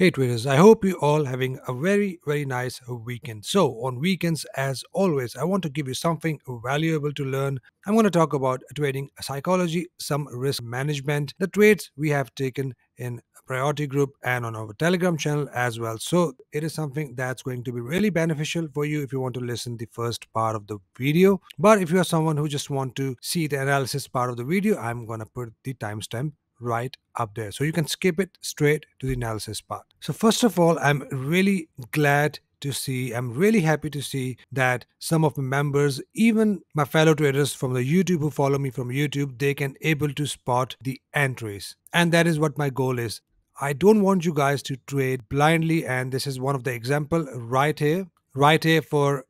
Hey traders, I hope you all having a very very nice weekend. So on weekends as always, I want to give you something valuable to learn. I'm going to talk about trading psychology, some risk management, the trades we have taken in priority group and on our telegram channel as well so it is something that's going to be really beneficial for you if you want to listen the first part of the video but if you are someone who just want to see the analysis part of the video i'm gonna put the timestamp right up there. So you can skip it straight to the analysis part. So first of all, I'm really glad to see, I'm really happy to see that some of my members, even my fellow traders from the YouTube who follow me from YouTube, they can able to spot the entries. And that is what my goal is. I don't want you guys to trade blindly. And this is one of the example right here, right here for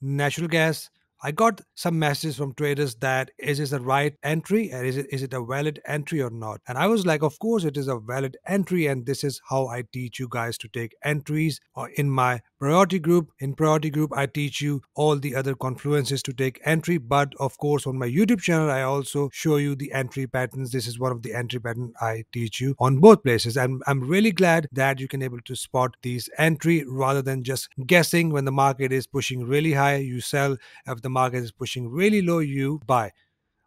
natural gas I got some messages from traders that is this the right entry and is it is it a valid entry or not? And I was like, of course it is a valid entry, and this is how I teach you guys to take entries uh, in my priority group. In priority group, I teach you all the other confluences to take entry. But of course, on my YouTube channel, I also show you the entry patterns. This is one of the entry pattern I teach you on both places. And I'm really glad that you can able to spot these entry rather than just guessing when the market is pushing really high, you sell. If the market is pushing really low, you buy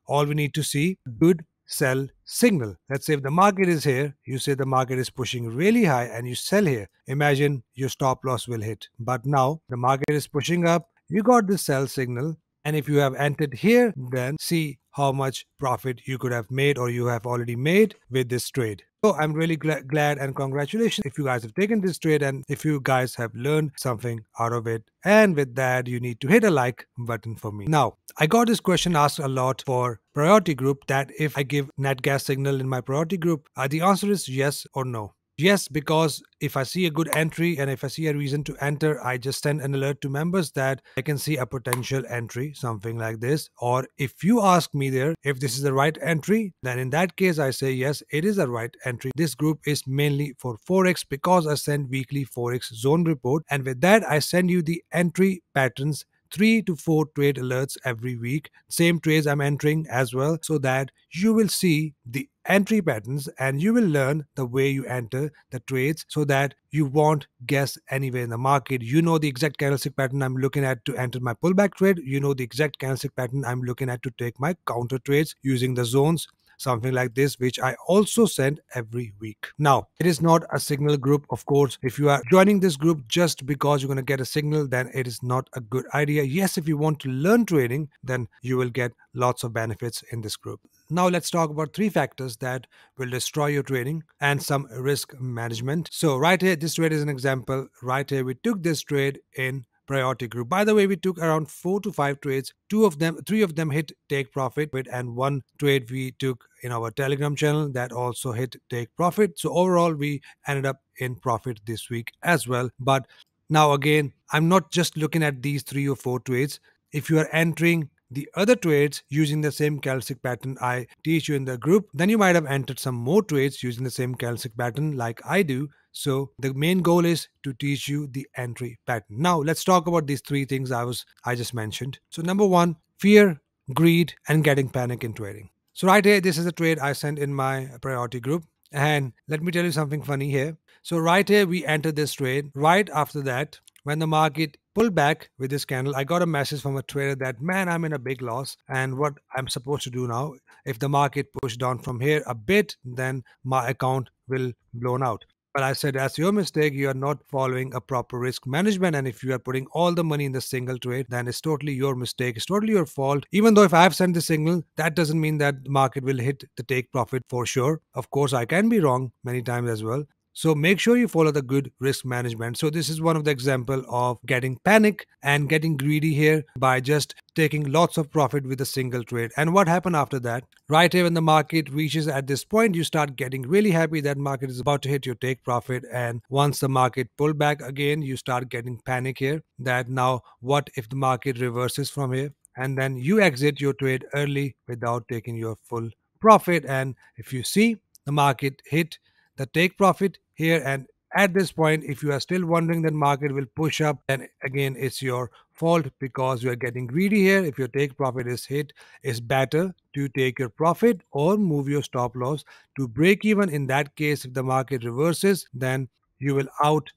all we need to see good sell signal. Let's say if the market is here, you say the market is pushing really high and you sell here. Imagine your stop loss will hit. But now the market is pushing up, you got the sell signal and if you have entered here, then see how much profit you could have made or you have already made with this trade. So I'm really gl glad and congratulations if you guys have taken this trade and if you guys have learned something out of it. And with that, you need to hit a like button for me. Now, I got this question asked a lot for priority group that if I give net gas signal in my priority group, uh, the answer is yes or no. Yes, because if I see a good entry and if I see a reason to enter, I just send an alert to members that I can see a potential entry, something like this. Or if you ask me there if this is the right entry, then in that case, I say yes, it is the right entry. This group is mainly for Forex because I send weekly Forex zone report. And with that, I send you the entry patterns three to four trade alerts every week. Same trades I'm entering as well, so that you will see the entry patterns and you will learn the way you enter the trades so that you won't guess anywhere in the market. You know the exact candlestick pattern I'm looking at to enter my pullback trade. You know the exact candlestick pattern I'm looking at to take my counter trades using the zones something like this, which I also send every week. Now, it is not a signal group, of course. If you are joining this group just because you're going to get a signal, then it is not a good idea. Yes, if you want to learn trading, then you will get lots of benefits in this group. Now, let's talk about three factors that will destroy your trading and some risk management. So, right here, this trade is an example. Right here, we took this trade in priority group. By the way, we took around four to five trades. Two of them, three of them hit take profit, and one trade we took in our Telegram channel that also hit take profit. So overall, we ended up in profit this week as well. But now again, I'm not just looking at these three or four trades. If you are entering the other trades using the same candlestick pattern I teach you in the group, then you might have entered some more trades using the same candlestick pattern like I do. So the main goal is to teach you the entry pattern. Now let's talk about these three things I was I just mentioned. So number one, fear, greed, and getting panic in trading. So right here, this is a trade I sent in my priority group. And let me tell you something funny here. So right here, we entered this trade. Right after that, when the market pulled back with this candle, I got a message from a trader that, man, I'm in a big loss. And what I'm supposed to do now, if the market pushed down from here a bit, then my account will blown out. But I said, that's your mistake. You are not following a proper risk management. And if you are putting all the money in the single trade, then it's totally your mistake. It's totally your fault. Even though if I've sent the signal, that doesn't mean that the market will hit the take profit for sure. Of course, I can be wrong many times as well. So make sure you follow the good risk management. So this is one of the example of getting panic and getting greedy here by just taking lots of profit with a single trade. And what happened after that? Right here when the market reaches at this point, you start getting really happy that market is about to hit your take profit. And once the market pull back again, you start getting panic here that now what if the market reverses from here? And then you exit your trade early without taking your full profit. And if you see the market hit the take profit, here. And at this point, if you are still wondering, then market will push up. And again, it's your fault because you are getting greedy here. If your take profit is hit, it's better to take your profit or move your stop loss to break even. In that case, if the market reverses, then you will out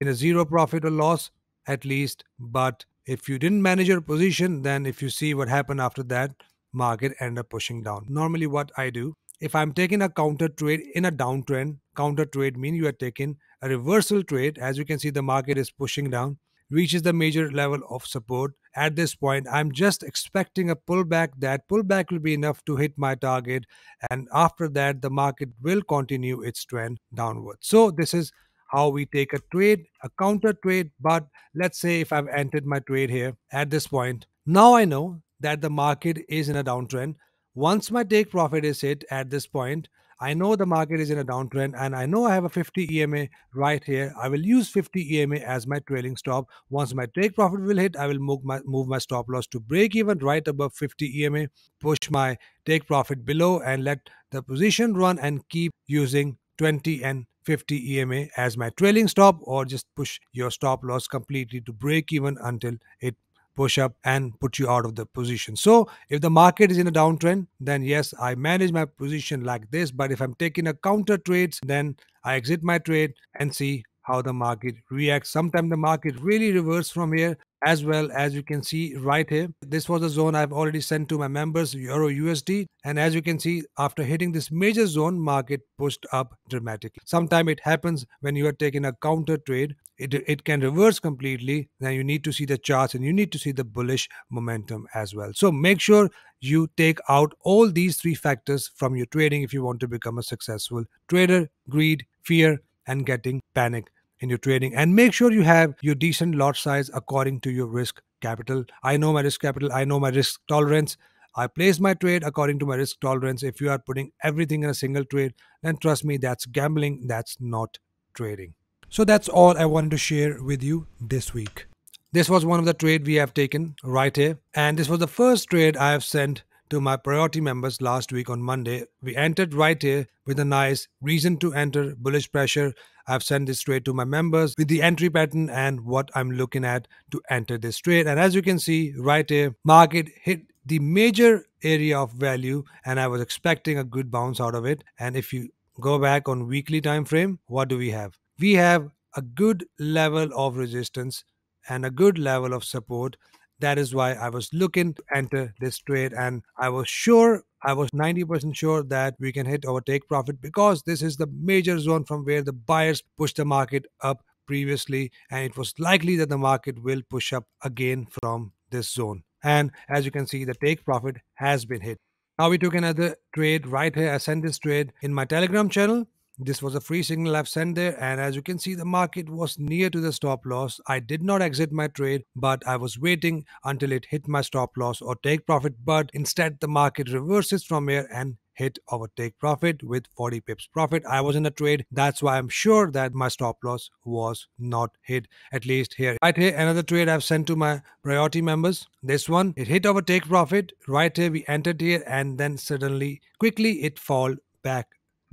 in a zero profit or loss at least. But if you didn't manage your position, then if you see what happened after that, market end up pushing down. Normally what I do if I'm taking a counter trade in a downtrend, counter trade means you are taking a reversal trade. As you can see, the market is pushing down, reaches the major level of support. At this point, I'm just expecting a pullback. That pullback will be enough to hit my target. And after that, the market will continue its trend downward. So, this is how we take a trade, a counter trade. But let's say if I've entered my trade here at this point, now I know that the market is in a downtrend once my take profit is hit at this point, I know the market is in a downtrend and I know I have a 50 EMA right here. I will use 50 EMA as my trailing stop. Once my take profit will hit, I will move my, move my stop loss to break even right above 50 EMA, push my take profit below and let the position run and keep using 20 and 50 EMA as my trailing stop or just push your stop loss completely to break even until it push up and put you out of the position. So if the market is in a downtrend, then yes, I manage my position like this. But if I'm taking a counter trades, then I exit my trade and see how the market reacts. Sometimes the market really reverts from here as well as you can see right here. This was a zone I've already sent to my members Euro USD and as you can see after hitting this major zone market pushed up dramatically. Sometimes it happens when you are taking a counter trade it, it can reverse completely. Then you need to see the charts and you need to see the bullish momentum as well. So make sure you take out all these three factors from your trading if you want to become a successful trader greed, fear, and getting panic in your trading. And make sure you have your decent lot size according to your risk capital. I know my risk capital, I know my risk tolerance. I place my trade according to my risk tolerance. If you are putting everything in a single trade, then trust me, that's gambling, that's not trading. So that's all I wanted to share with you this week. This was one of the trade we have taken right here. And this was the first trade I have sent to my priority members last week on Monday. We entered right here with a nice reason to enter bullish pressure. I've sent this trade to my members with the entry pattern and what I'm looking at to enter this trade. And as you can see right here, market hit the major area of value and I was expecting a good bounce out of it. And if you go back on weekly time frame, what do we have? we have a good level of resistance and a good level of support. That is why I was looking to enter this trade and I was sure, I was 90% sure that we can hit our take profit because this is the major zone from where the buyers pushed the market up previously and it was likely that the market will push up again from this zone. And as you can see, the take profit has been hit. Now we took another trade right here. I sent this trade in my Telegram channel. This was a free signal I've sent there and as you can see the market was near to the stop loss. I did not exit my trade but I was waiting until it hit my stop loss or take profit but instead the market reverses from here and hit take profit with 40 pips profit. I was in a trade. That's why I'm sure that my stop loss was not hit, at least here. Right here, another trade I've sent to my priority members. This one, it hit take profit. Right here, we entered here and then suddenly, quickly, it fall back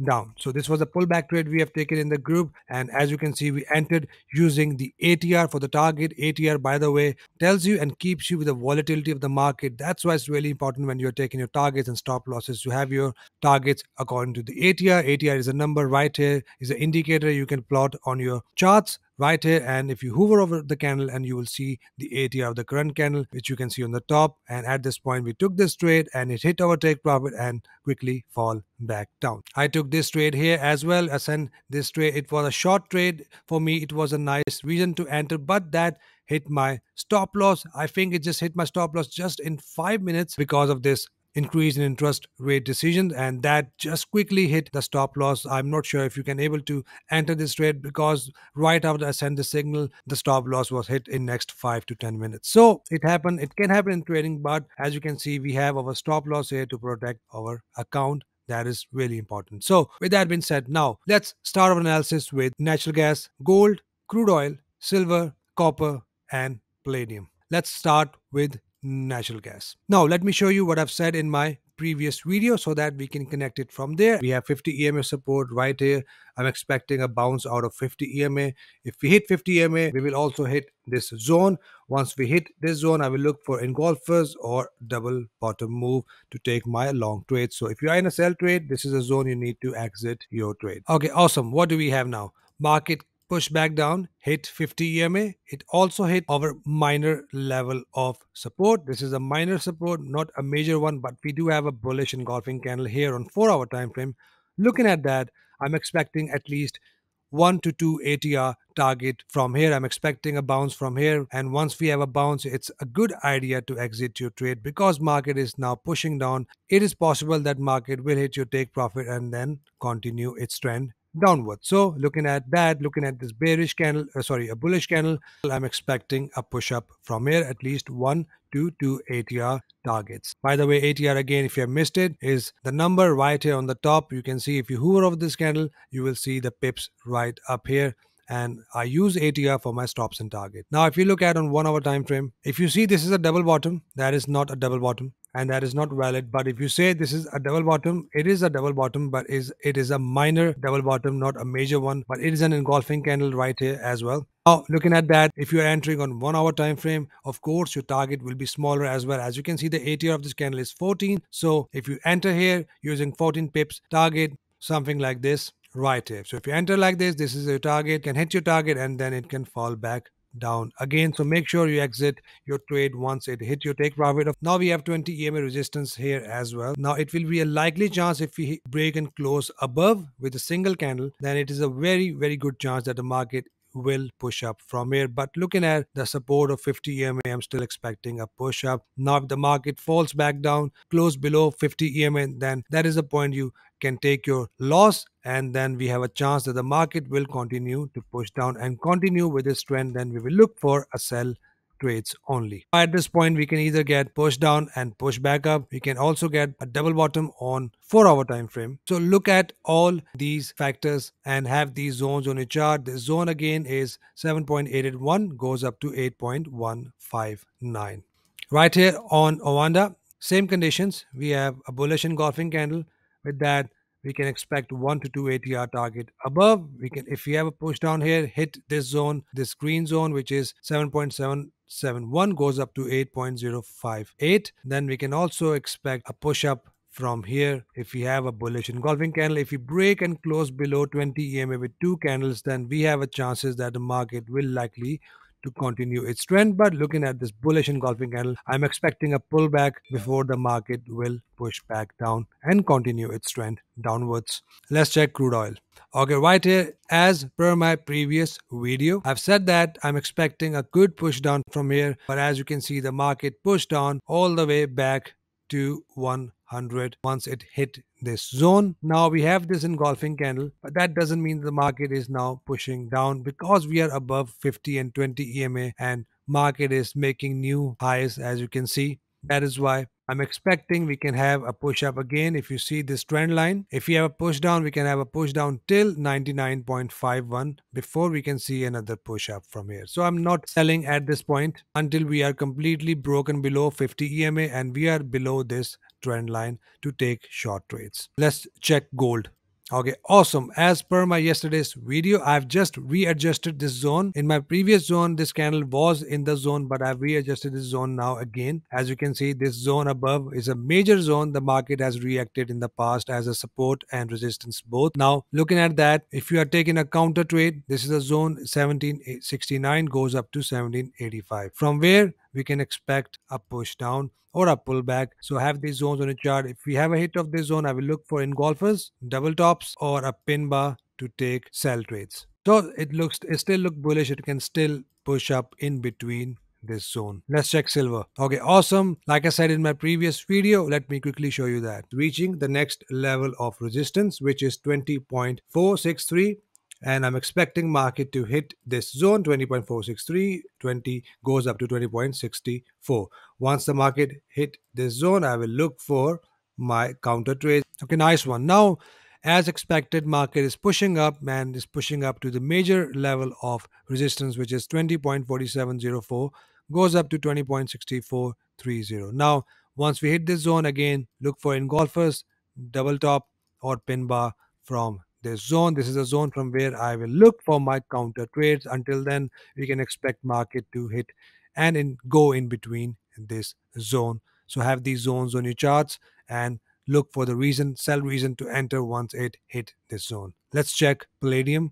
down. So this was a pullback trade we have taken in the group. And as you can see, we entered using the ATR for the target. ATR, by the way, tells you and keeps you with the volatility of the market. That's why it's really important when you're taking your targets and stop losses to have your targets according to the ATR. ATR is a number right here, is an indicator you can plot on your charts right here and if you hover over the candle and you will see the ATR of the current candle which you can see on the top and at this point we took this trade and it hit our take profit and quickly fall back down. I took this trade here as well as in this trade it was a short trade for me it was a nice reason to enter but that hit my stop loss. I think it just hit my stop loss just in 5 minutes because of this increase in interest rate decisions and that just quickly hit the stop loss i'm not sure if you can able to enter this trade because right after i sent the signal the stop loss was hit in next 5 to 10 minutes so it happened it can happen in trading but as you can see we have our stop loss here to protect our account that is really important so with that being said now let's start our analysis with natural gas gold crude oil silver copper and palladium let's start with natural gas. Now let me show you what I've said in my previous video so that we can connect it from there. We have 50 EMA support right here. I'm expecting a bounce out of 50 EMA. If we hit 50 EMA, we will also hit this zone. Once we hit this zone, I will look for engulfers or double bottom move to take my long trade. So if you are in a sell trade, this is a zone you need to exit your trade. Okay, awesome. What do we have now? Market push back down, hit 50 EMA. It also hit our minor level of support. This is a minor support, not a major one, but we do have a bullish engulfing candle here on 4 hour time frame. Looking at that, I'm expecting at least 1 to 2 ATR target from here. I'm expecting a bounce from here. And once we have a bounce, it's a good idea to exit your trade because market is now pushing down. It is possible that market will hit your take profit and then continue its trend downward. So looking at that, looking at this bearish candle, uh, sorry, a bullish candle, I'm expecting a push up from here, at least one to two ATR targets. By the way, ATR again, if you have missed it, is the number right here on the top. You can see if you hover over this candle, you will see the pips right up here and I use ATR for my stops and target. Now, if you look at on one hour time frame, if you see this is a double bottom, that is not a double bottom and that is not valid. But if you say this is a double bottom, it is a double bottom, but is it is a minor double bottom, not a major one. But it is an engulfing candle right here as well. Now, looking at that, if you are entering on one hour time frame, of course, your target will be smaller as well. As you can see, the ATR of this candle is 14. So if you enter here using 14 pips target, something like this, right If So if you enter like this, this is your target, can hit your target, and then it can fall back down again. So make sure you exit your trade once it hit your take profit. Now we have 20 EMA resistance here as well. Now it will be a likely chance if we break and close above with a single candle, then it is a very, very good chance that the market will push up from here. But looking at the support of 50 EMA, I'm still expecting a push up. Now, if the market falls back down, close below 50 EMA, then that is the point you can take your loss and then we have a chance that the market will continue to push down and continue with this trend then we will look for a sell trades only. At this point, we can either get push down and push back up. We can also get a double bottom on 4 hour time frame. So look at all these factors and have these zones on your chart. This zone again is 7.881 goes up to 8.159. Right here on Owanda, same conditions. We have a bullish engulfing candle with that we can expect one to two ATR target above. We can, if we have a push down here, hit this zone, this green zone, which is 7.771 goes up to 8.058. Then we can also expect a push up from here if we have a bullish engulfing candle if we break and close below 20 ema with two candles then we have a chances that the market will likely to continue its trend. But looking at this bullish engulfing candle, I'm expecting a pullback before the market will push back down and continue its trend downwards. Let's check crude oil. Okay, right here, as per my previous video, I've said that I'm expecting a good push down from here. But as you can see, the market pushed on all the way back to one 100 once it hit this zone. Now we have this engulfing candle, but that doesn't mean the market is now pushing down because we are above 50 and 20 EMA and market is making new highs as you can see. That is why I'm expecting we can have a push up again if you see this trend line. If we have a push down, we can have a push down till 99.51 before we can see another push up from here. So I'm not selling at this point until we are completely broken below 50 EMA and we are below this trend line to take short trades. Let's check gold. Okay, awesome. As per my yesterday's video, I've just readjusted this zone. In my previous zone, this candle was in the zone, but I've readjusted this zone now again. As you can see, this zone above is a major zone the market has reacted in the past as a support and resistance both. Now, looking at that, if you are taking a counter trade, this is a zone 1769 goes up to 1785. From where we can expect a push down or a pullback. So have these zones on a chart. If we have a hit of this zone, I will look for engulfers, double tops, or a pin bar to take sell trades. So it looks it still look bullish. It can still push up in between this zone. Let's check silver. Okay, awesome. Like I said in my previous video, let me quickly show you that. Reaching the next level of resistance, which is 20.463 and I'm expecting market to hit this zone 20.463 20 goes up to 20.64 once the market hit this zone I will look for my counter trade okay nice one now as expected market is pushing up and is pushing up to the major level of resistance which is 20.4704 goes up to 20.6430 now once we hit this zone again look for engulfers double top or pin bar from this zone. This is a zone from where I will look for my counter trades. Until then, we can expect market to hit and in, go in between this zone. So have these zones on your charts and look for the reason, sell reason to enter once it hit this zone. Let's check Palladium.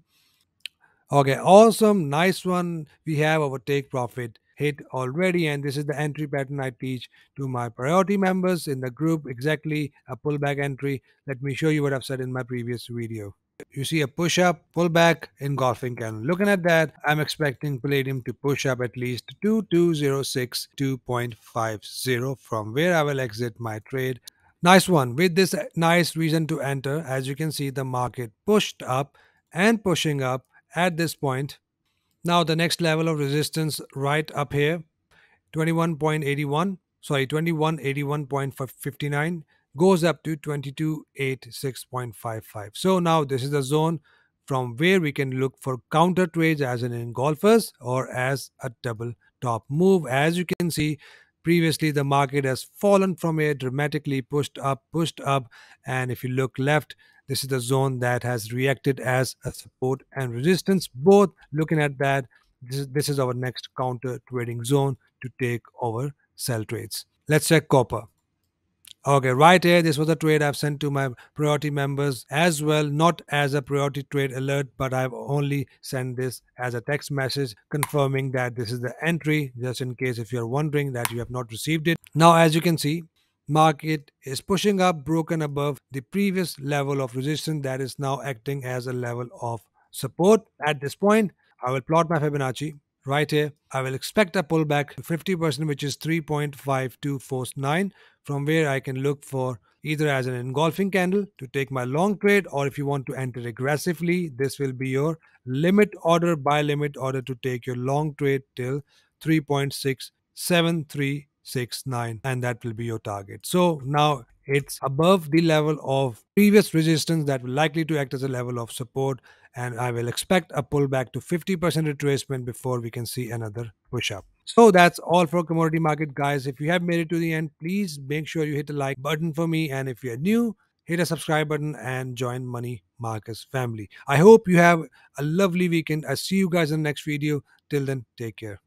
Okay, awesome, nice one. We have our take profit hit already. And this is the entry pattern I teach to my priority members in the group, exactly a pullback entry. Let me show you what I've said in my previous video. You see a push up, pullback in golfing candle. Looking at that, I'm expecting palladium to push up at least 2206, 2.50 from where I will exit my trade. Nice one. With this nice reason to enter, as you can see, the market pushed up and pushing up at this point now the next level of resistance right up here, 21.81, sorry, 2181.59 goes up to 2286.55. So now this is the zone from where we can look for counter trades as an engulfers or as a double top move. As you can see, previously the market has fallen from here, dramatically pushed up, pushed up. And if you look left, this is the zone that has reacted as a support and resistance. Both looking at that, this is, this is our next counter trading zone to take over sell trades. Let's check copper. Okay, right here, this was a trade I've sent to my priority members as well, not as a priority trade alert, but I've only sent this as a text message confirming that this is the entry, just in case if you're wondering that you have not received it. Now, as you can see, market is pushing up broken above the previous level of resistance that is now acting as a level of support at this point i will plot my fibonacci right here i will expect a pullback 50% which is 3.5249 from where i can look for either as an engulfing candle to take my long trade or if you want to enter aggressively this will be your limit order buy limit order to take your long trade till 3.673 six, nine, and that will be your target. So now it's above the level of previous resistance that will likely to act as a level of support. And I will expect a pullback to 50% retracement before we can see another push up. So that's all for commodity market guys. If you have made it to the end, please make sure you hit the like button for me. And if you're new, hit the subscribe button and join Money Marcus family. I hope you have a lovely weekend. I'll see you guys in the next video. Till then, take care.